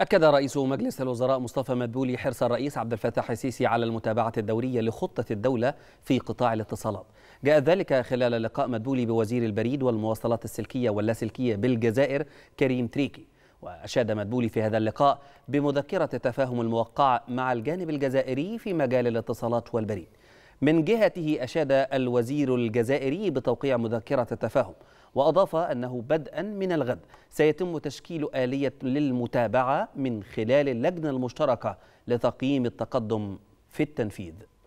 أكد رئيس مجلس الوزراء مصطفى مدبولي حرص الرئيس عبد الفتاح السيسي على المتابعة الدورية لخطة الدولة في قطاع الاتصالات. جاء ذلك خلال لقاء مدبولي بوزير البريد والمواصلات السلكية واللاسلكية بالجزائر كريم تريكي. وأشاد مدبولي في هذا اللقاء بمذكرة التفاهم الموقعة مع الجانب الجزائري في مجال الاتصالات والبريد. من جهته أشاد الوزير الجزائري بتوقيع مذكرة التفاهم وأضاف أنه بدءا من الغد سيتم تشكيل آلية للمتابعة من خلال اللجنة المشتركة لتقييم التقدم في التنفيذ